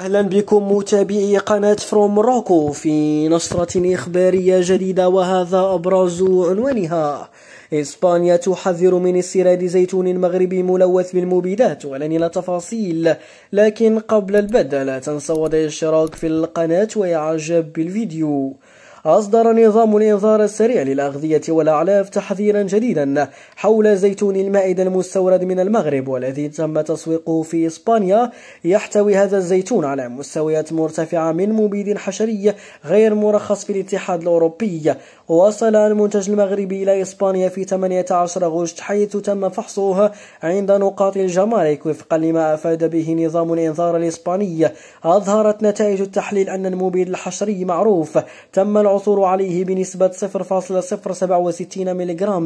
أهلا بكم متابعي قناة فروم روكو في نشرة إخبارية جديدة وهذا أبرز عنوانها إسبانيا تحذر من استيراد زيتون مغربي ملوث بالمبيدات ولن إلى تفاصيل لكن قبل البدء لا تنسوا وضع الاشتراك في القناة وإعجاب بالفيديو أصدر نظام الإنذار السريع للأغذية والأعلاف تحذيرا جديدا حول زيتون المائدة المستورد من المغرب والذي تم تسويقه في إسبانيا يحتوي هذا الزيتون على مستويات مرتفعة من مبيد حشري غير مرخص في الاتحاد الأوروبي وصل المنتج المغربي إلى إسبانيا في 18 غشت حيث تم فحصه عند نقاط الجمارك وفقا لما أفاد به نظام الإنذار الإسباني أظهرت نتائج التحليل أن المبيد الحشري معروف تم العثور عليه بنسبة 0.067 ملغ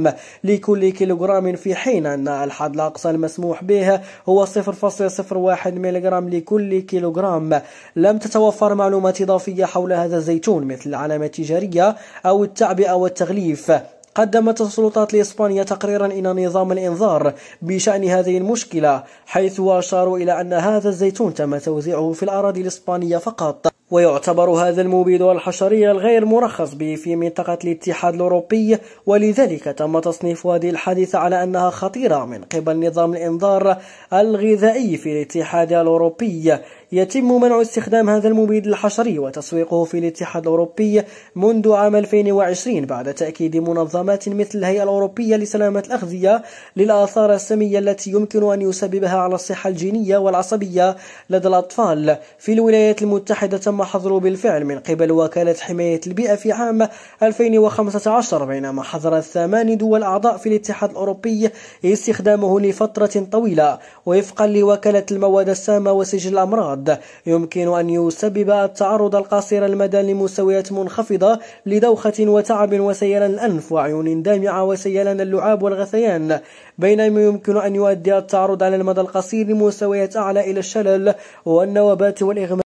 لكل كيلوغرام في حين أن الحد الأقصى المسموح به هو 0.01 ملغرام لكل كيلوغرام لم تتوفر معلومات إضافية حول هذا الزيتون مثل العلامة التجارية أو التعبئة والتغليف قدمت السلطات لإسبانيا تقريرا إلى نظام الإنذار بشأن هذه المشكلة حيث أشاروا إلى أن هذا الزيتون تم توزيعه في الأراضي الإسبانية فقط ويعتبر هذا المبيد الحشري الغير مرخص به في منطقة الاتحاد الأوروبي ولذلك تم تصنيف هذه الحادثة على أنها خطيرة من قبل نظام الإنذار الغذائي في الاتحاد الأوروبي يتم منع استخدام هذا المبيد الحشري وتسويقه في الاتحاد الأوروبي منذ عام 2020 بعد تأكيد منظمات مثل الهيئة الأوروبية لسلامة الأغذية للآثار السامية التي يمكن أن يسببها على الصحة الجينية والعصبية لدى الأطفال في الولايات المتحدة تم حظره بالفعل من قبل وكالة حماية البيئة في عام 2015 بينما حظر الثمان دول أعضاء في الاتحاد الأوروبي استخدامه لفترة طويلة وفقا لوكالة المواد السامة وسجل الأمراض الرد يمكن أن يسبب التعرض القصير المدى لمستويات منخفضة لدوخة وتعب وسيلان الأنف وعيون دامعة وسيلان اللعاب والغثيان بينما يمكن أن يؤدي التعرض على المدى القصير لمستويات أعلى إلى الشلل والنوبات والإغماء